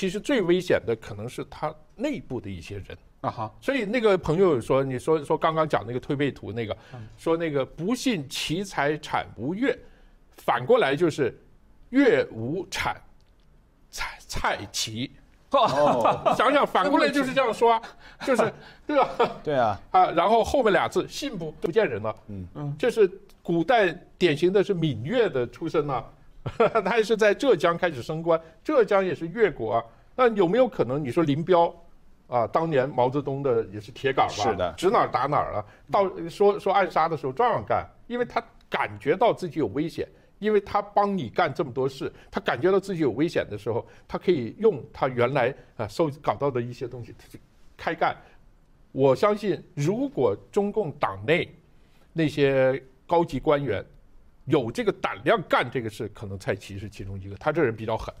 其实最危险的可能是他内部的一些人啊哈，所以那个朋友说，你说说刚刚讲那个推背图那个，说那个不信其财产无月，反过来就是月无产蔡蔡奇，想想反过来就是这样说，就是对吧？对啊啊，然后后面俩字信不不见人了，嗯嗯，这是古代典型的是芈月的出身啊。他也是在浙江开始升官，浙江也是越国。啊。那有没有可能你说林彪啊，当年毛泽东的也是铁杆吧？是的，指哪打哪了。到说说暗杀的时候，照样干，因为他感觉到自己有危险，因为他帮你干这么多事，他感觉到自己有危险的时候，他可以用他原来啊收搞到的一些东西，开干。我相信，如果中共党内那些高级官员，有这个胆量干这个事，可能蔡奇是其中一个。他这人比较狠。